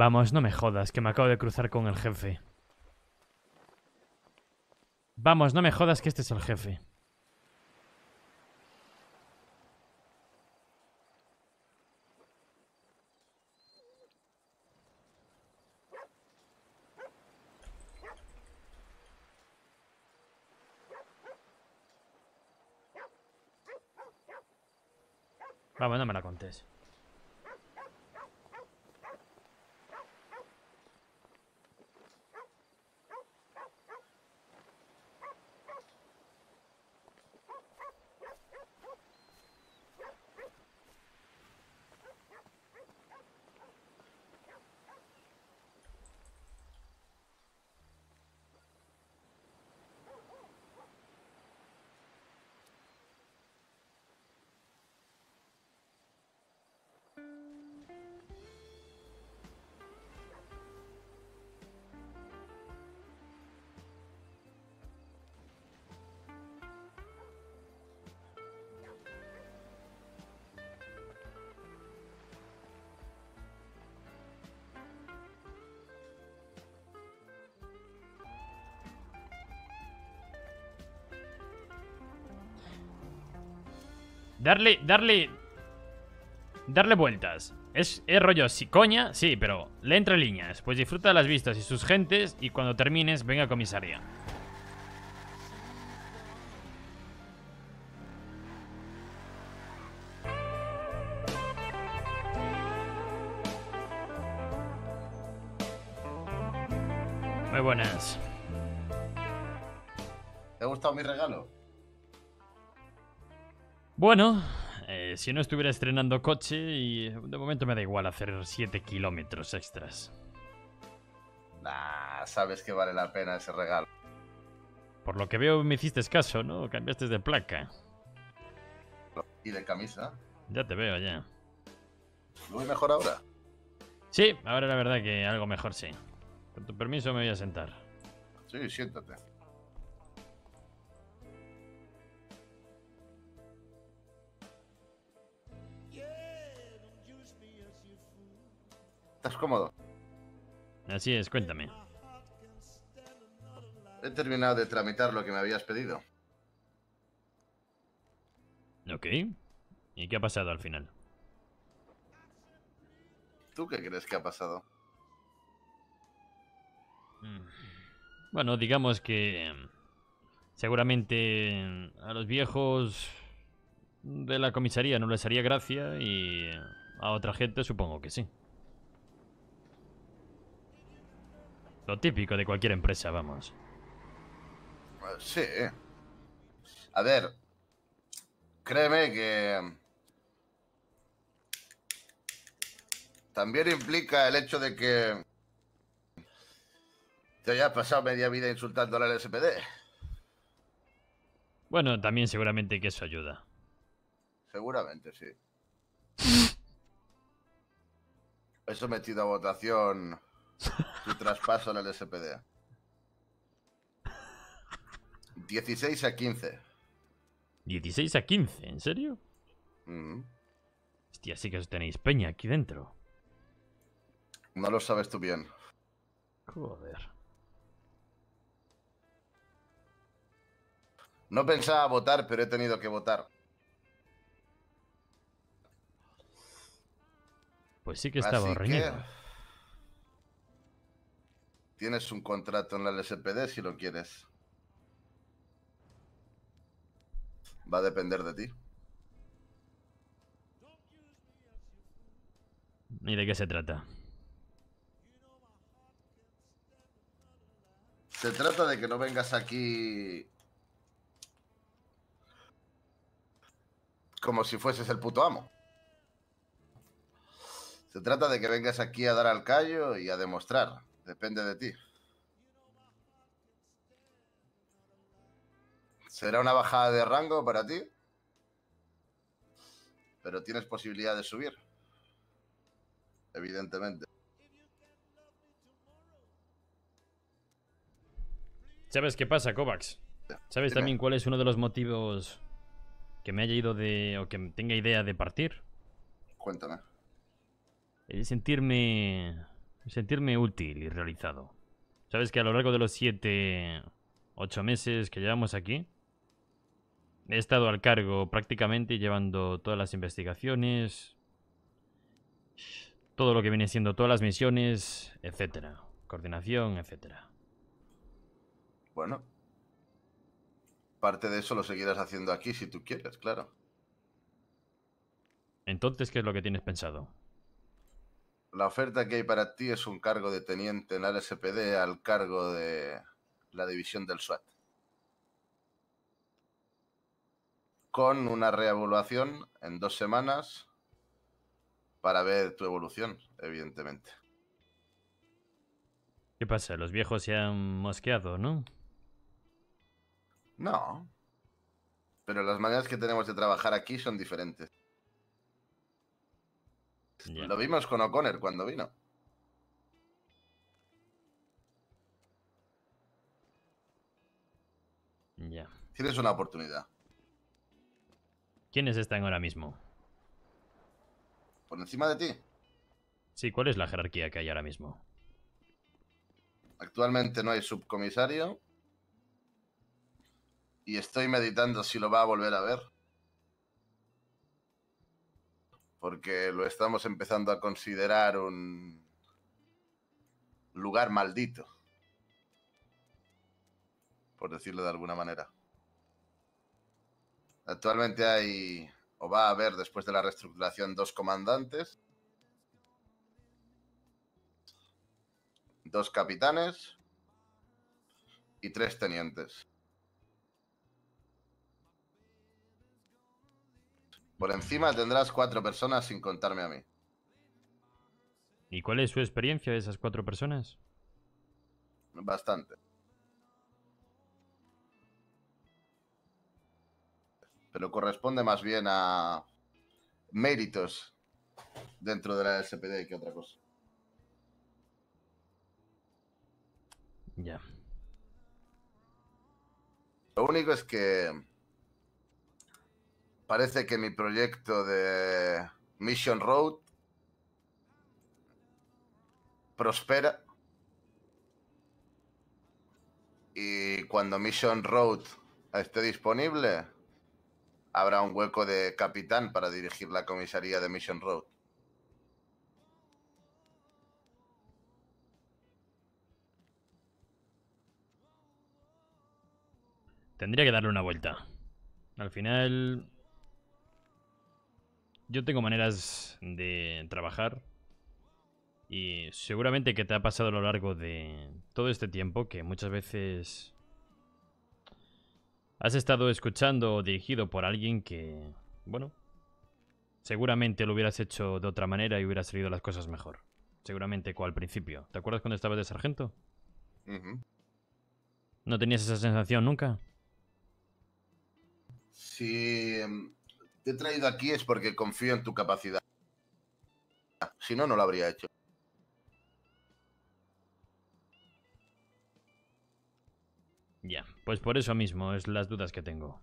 Vamos, no me jodas, que me acabo de cruzar con el jefe. Vamos, no me jodas que este es el jefe. Vamos, no me la contes. Darle, darle... Darle vueltas. Es, es rollo, si coña, sí, pero le entre líneas. Pues disfruta de las vistas y sus gentes y cuando termines venga a comisaría. Bueno, eh, si no estuviera estrenando coche y de momento me da igual hacer 7 kilómetros extras. Nah, sabes que vale la pena ese regalo. Por lo que veo me hiciste caso, ¿no? Cambiaste de placa. Y de camisa. Ya te veo, ya. ¿Lo mejor ahora? Sí, ahora la verdad que algo mejor sí. Con tu permiso me voy a sentar. Sí, siéntate. estás cómodo. Así es, cuéntame. He terminado de tramitar lo que me habías pedido. Ok. ¿Y qué ha pasado al final? ¿Tú qué crees que ha pasado? Mm. Bueno, digamos que em, seguramente em, a los viejos de la comisaría no les haría gracia y em, a otra gente supongo que sí. Lo típico de cualquier empresa, vamos. Pues sí. A ver, créeme que... También implica el hecho de que te hayas pasado media vida insultando al SPD. Bueno, también seguramente que eso ayuda. Seguramente, sí. He sometido a votación tu traspaso el spd 16 a 15. 16 a 15, ¿en serio? Hostia, sí que os tenéis peña aquí dentro. No lo sabes tú bien. Joder. No pensaba votar, pero he tenido que votar. Pues sí que estaba reñido. Tienes un contrato en la LSPD si lo quieres. Va a depender de ti. ¿Y de qué se trata? Se trata de que no vengas aquí como si fueses el puto amo. Se trata de que vengas aquí a dar al callo y a demostrar. Depende de ti. Será una bajada de rango para ti, pero tienes posibilidad de subir, evidentemente. ¿Sabes qué pasa, Kovacs? ¿Sabes también cuál es uno de los motivos que me haya ido de... o que tenga idea de partir? Cuéntame. El sentirme Sentirme útil y realizado. Sabes que a lo largo de los siete, ocho meses que llevamos aquí, he estado al cargo prácticamente llevando todas las investigaciones, todo lo que viene siendo todas las misiones, etcétera, coordinación, etcétera. Bueno, parte de eso lo seguirás haciendo aquí si tú quieres, claro. Entonces, ¿qué es lo que tienes pensado? La oferta que hay para ti es un cargo de teniente en la SPD al cargo de la división del SWAT. Con una reevaluación en dos semanas para ver tu evolución, evidentemente. ¿Qué pasa? Los viejos se han mosqueado, ¿no? No. Pero las maneras que tenemos de trabajar aquí son diferentes. Lo vimos con O'Connor cuando vino. Ya. Tienes una oportunidad. ¿Quiénes están ahora mismo? ¿Por encima de ti? Sí, ¿cuál es la jerarquía que hay ahora mismo? Actualmente no hay subcomisario. Y estoy meditando si lo va a volver a ver. porque lo estamos empezando a considerar un lugar maldito, por decirlo de alguna manera. Actualmente hay, o va a haber después de la reestructuración, dos comandantes, dos capitanes y tres tenientes. Por encima tendrás cuatro personas sin contarme a mí. ¿Y cuál es su experiencia de esas cuatro personas? Bastante. Pero corresponde más bien a méritos dentro de la SPD que otra cosa. Ya. Lo único es que parece que mi proyecto de Mission Road prospera. Y cuando Mission Road esté disponible, habrá un hueco de capitán para dirigir la comisaría de Mission Road. Tendría que darle una vuelta. Al final yo tengo maneras de trabajar y seguramente que te ha pasado a lo largo de todo este tiempo que muchas veces has estado escuchando o dirigido por alguien que, bueno, seguramente lo hubieras hecho de otra manera y hubieras salido las cosas mejor. Seguramente cual al principio. ¿Te acuerdas cuando estabas de sargento? ¿No tenías esa sensación nunca? Sí, em, te he traído aquí es porque confío en tu capacidad. Si no, no lo habría hecho. Ya, pues por eso mismo es las dudas que tengo.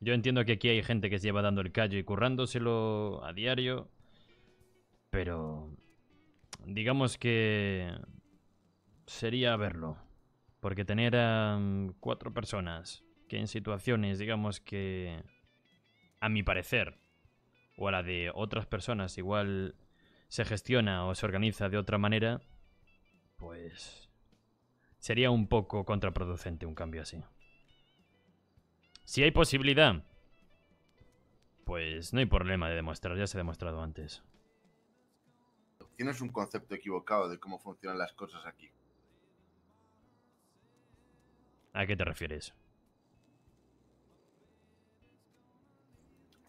Yo entiendo que aquí hay gente que se lleva dando el callo y currándoselo a diario, pero digamos que sería verlo, porque tener a mm, cuatro personas que en situaciones, digamos que a mi parecer, o a la de otras personas, igual se gestiona o se organiza de otra manera, pues sería un poco contraproducente un cambio así. Si hay posibilidad, pues no hay problema de demostrar, ya se ha demostrado antes. Tienes un concepto equivocado de cómo funcionan las cosas aquí. ¿A qué te refieres?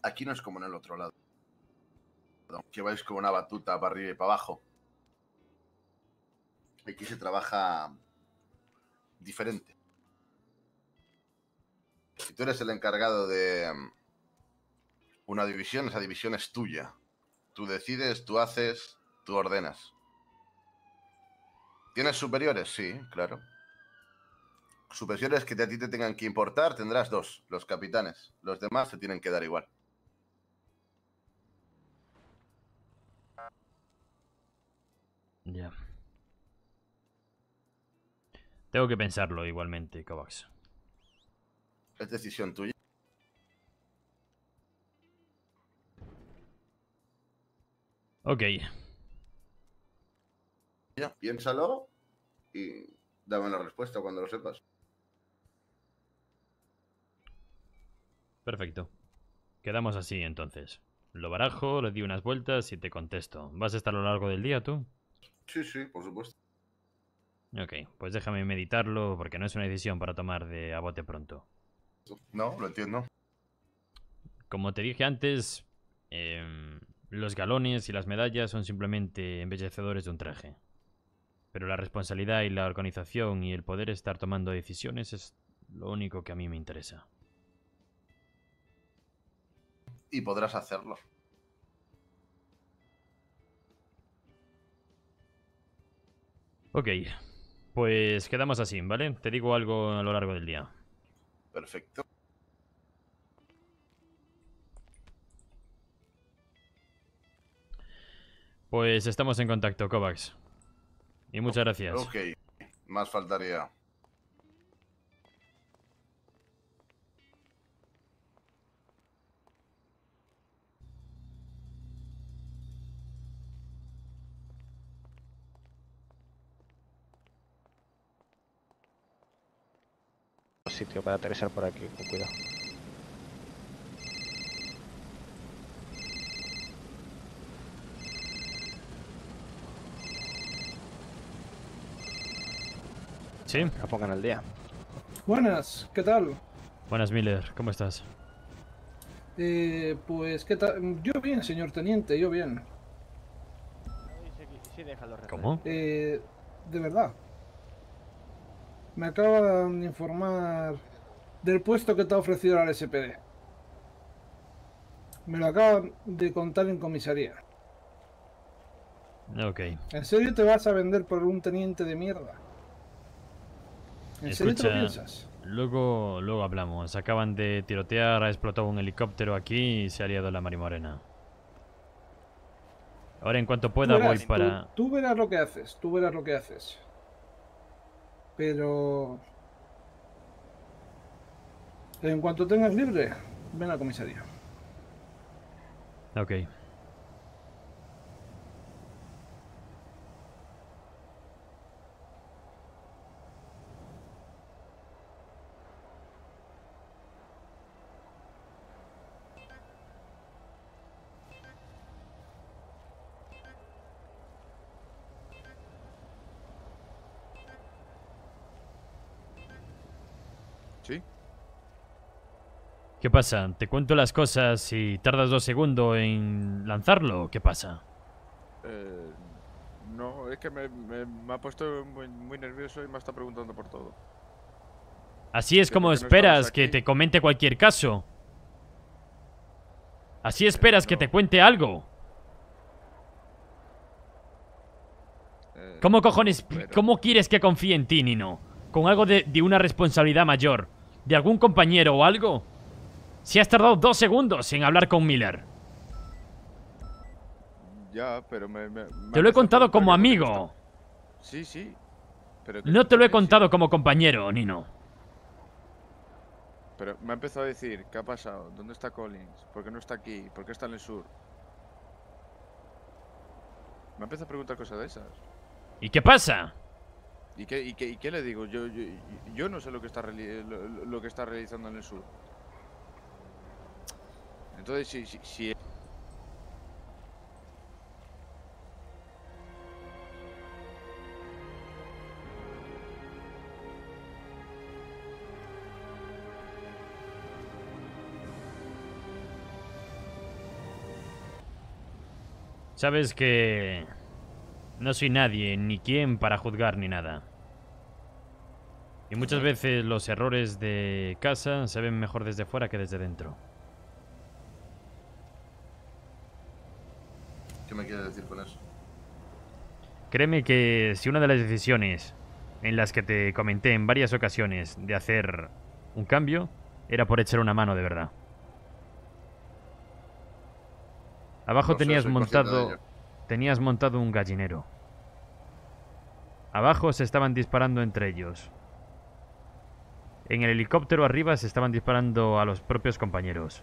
Aquí no es como en el otro lado. Que vais con una batuta para arriba y para abajo. Aquí se trabaja diferente. Si tú eres el encargado de mm, una división, esa división es tuya. Tú decides, tú haces, tú ordenas. ¿Tienes superiores? Sí, claro. Superiores que a ti te tengan que importar, tendrás dos, los capitanes. Los demás te tienen que dar igual. Ya. Tengo que pensarlo igualmente, Kovacs. Es decisión tuya. Ok. Ya, piénsalo y dame la respuesta cuando lo sepas. Perfecto. Quedamos así entonces. Lo barajo, le di unas vueltas y te contesto. ¿Vas a estar a lo largo del día tú? Sí, sí, por supuesto. Ok, pues déjame meditarlo porque no es una decisión para tomar de a bote pronto. No, lo entiendo. Como te dije antes, em, los galones y las medallas son simplemente embellecedores de un traje. Pero la responsabilidad y la organización y el poder estar tomando decisiones es lo único que a mí me interesa. Y podrás hacerlo. Ok, pues quedamos así, ¿vale? Te digo algo a lo largo del día. Perfecto. Pues estamos en contacto, Kovacs. Y muchas gracias. Ok, más faltaría. sitio para aterrizar por aquí, con cuidado. Sí. La pongan al día. Buenas, ¿qué tal? Buenas, Miller, ¿cómo estás? Eh, pues, ¿qué tal? Yo bien, señor teniente, yo bien. ¿Cómo? Eh, de verdad. Me acaban de informar del puesto que te ha ofrecido la SPD. Me lo acaban de contar en comisaría. Ok. ¿En serio te vas a vender por un teniente de mierda? ¿En serio te lo piensas? Luego, luego hablamos. Acaban de tirotear, ha explotado un helicóptero aquí y se ha liado la marimorena. Ahora en cuanto pueda voy para... tú verás lo que haces, tú verás lo que haces. Pero en cuanto tengas libre, ven a la comisaría. Ok. ¿Qué pasa? ¿Te cuento las cosas y tardas dos segundos en lanzarlo? ¿Qué pasa? Eh, no, es que me, ha puesto muy, nervioso y me está preguntando por todo. Así es como esperas que te comente cualquier caso. Así eh, esperas que te cuente algo. Eh, ¿Cómo cojones... ¿Cómo quieres que confíe en ti, Nino? Con algo de, de una responsabilidad mayor. ¿De algún compañero o algo? Si has tardado dos segundos en hablar con Miller. Ya, pero me... te lo he contado como amigo. Sí, sí. Pero no te lo he contado como compañero, Nino. Pero me ha empezado a decir, ¿qué ha pasado? ¿Dónde está Collins? ¿Por qué no está aquí? ¿Por qué está en el sur? Me ha empezado a preguntar cosas de esas. ¿Y qué pasa? ¿Y qué, le digo? Yo, no sé lo que está realizando en el sur. Entonces, si, Sabes que no soy nadie, ni quién para juzgar ni nada. Y muchas veces los errores de casa se ven mejor desde fuera que desde dentro. ¿Qué me quieres decir con eso? Créeme que si una de las decisiones en las que te comenté en varias ocasiones de hacer un cambio era por echar una mano de verdad. Abajo tenías montado tenías montado un gallinero. Abajo se estaban disparando entre ellos. En el helicóptero arriba se estaban disparando a los propios compañeros.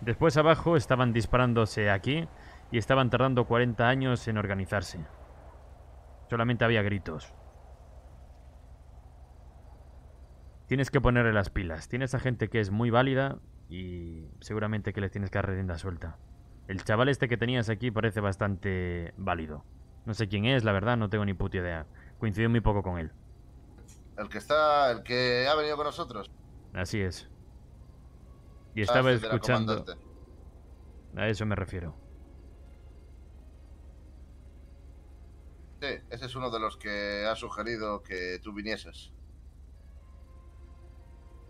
Después abajo estaban disparándose aquí y estaban tardando 40 años en organizarse. Solamente había gritos. Tienes que ponerle las pilas. Tienes a gente que es muy válida y seguramente que les tienes que dar rienda suelta. El chaval este que tenías aquí parece bastante válido. No sé quién es, la verdad, no tengo ni puta idea. Coincidió muy poco con él. El que está, el que ha venido con nosotros. Así es. Y ah, estaba escuchando. A eso me refiero. Sí, ese es uno de los que ha sugerido que tú vinieses.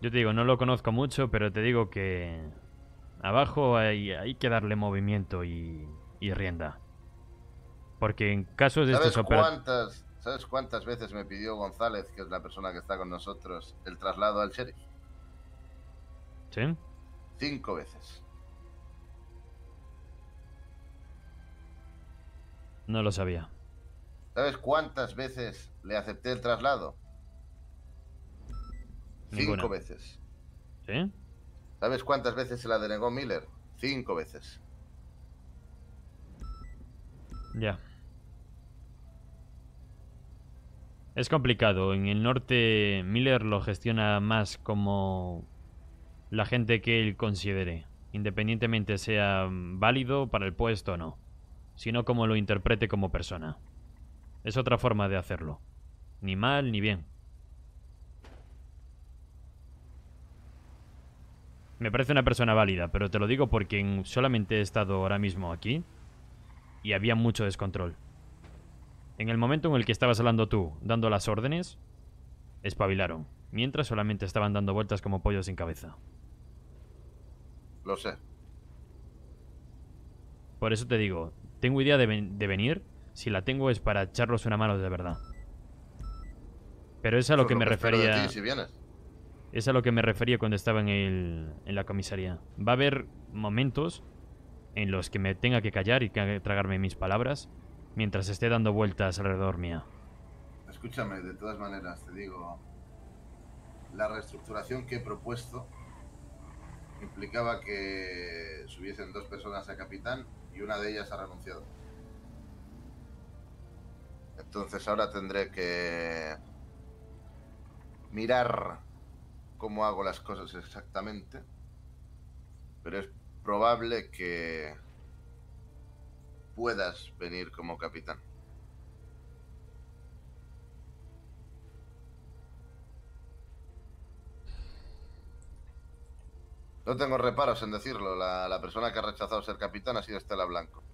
Yo te digo, no lo conozco mucho, pero te digo que abajo hay, hay que darle movimiento y, y, rienda. Porque en casos de ¿Sabes estos ¿Sabes cuántas veces me pidió González, que es la persona que está con nosotros, el traslado al sheriff? ¿Sí? Cinco veces. No lo sabía. ¿Sabes cuántas veces le acepté el traslado? Cinco veces. ¿Sí? ¿Sabes cuántas veces se la denegó Miller? Cinco veces. Ya. Es complicado. En el norte Miller lo gestiona más como la gente que él considere, independientemente sea válido para el puesto o no, sino como lo interprete como persona. Es otra forma de hacerlo. Ni mal ni bien. Me parece una persona válida, pero te lo digo porque solamente he estado ahora mismo aquí y había mucho descontrol. En el momento en el que estabas hablando tú, dando las órdenes, espabilaron, mientras solamente estaban dando vueltas como pollos sin cabeza. Lo sé. Por eso te digo, tengo idea de, de venir si la tengo es para echarlos una mano de verdad. Pero es a lo que me refería... es a lo que me refería cuando estaba en, el, en la comisaría. Va a haber momentos en los que me tenga que callar y que tragarme mis palabras mientras esté dando vueltas alrededor mía. Escúchame, de todas maneras, te digo, la reestructuración que he propuesto implicaba que subiesen dos personas a capitán y una de ellas ha renunciado. Entonces ahora tendré que mirar cómo hago las cosas exactamente. Pero es probable que puedas venir como capitán. No tengo reparos en decirlo. La, persona que ha rechazado ser capitán ha sido Estela Blanco.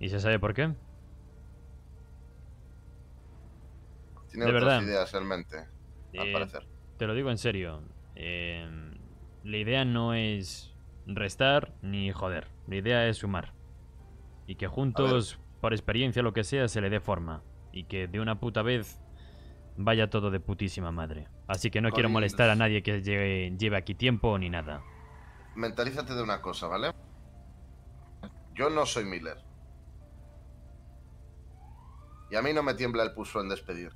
¿Y se sabe por qué? Tiene otras ideas en mente al eh, parecer. Te lo digo en serio. Em, la idea no es restar ni joder. La idea es sumar. Y que juntos, por experiencia lo que sea, se le dé forma. Y que de una puta vez vaya todo de putísima madre. Así que no quiero molestar a nadie que lleve, lleve aquí tiempo ni nada. Mentalízate de una cosa, ¿vale? Yo no soy Miller. Y a mí no me tiembla el pulso en despedir.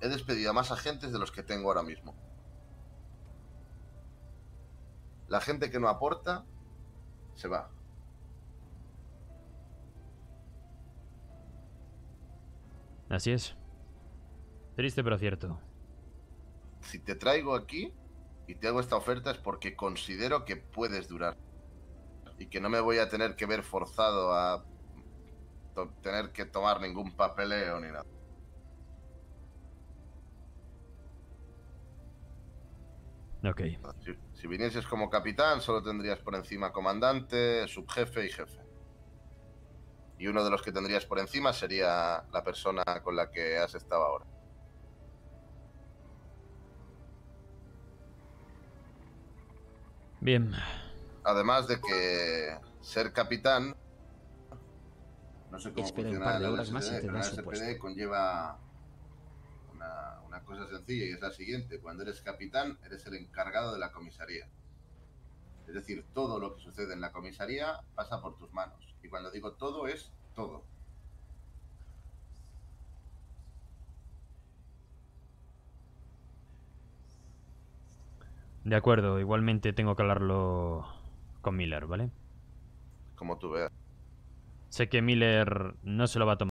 He despedido a más agentes de los que tengo ahora mismo. La gente que no aporta se va. Así es. Triste pero cierto. Si te traigo aquí y te hago esta oferta es porque considero que puedes durar. Y que no me voy a tener que ver forzado a tener que tomar ningún papeleo ni nada. Ok. Si, si, vinieses como capitán, solo tendrías por encima comandante, subjefe y jefe. Y uno de los que tendrías por encima sería la persona con la que has estado ahora. Bien. Además de que ser capitán no sé cómo funciona la más conlleva una, una cosa sencilla y es la siguiente. Cuando eres capitán, eres el encargado de la comisaría. Es decir, todo lo que sucede en la comisaría pasa por tus manos. Y cuando digo todo, es todo. De acuerdo, igualmente tengo que hablarlo con Miller, ¿vale? Como tú veas. Sé que Miller no se lo va a tomar.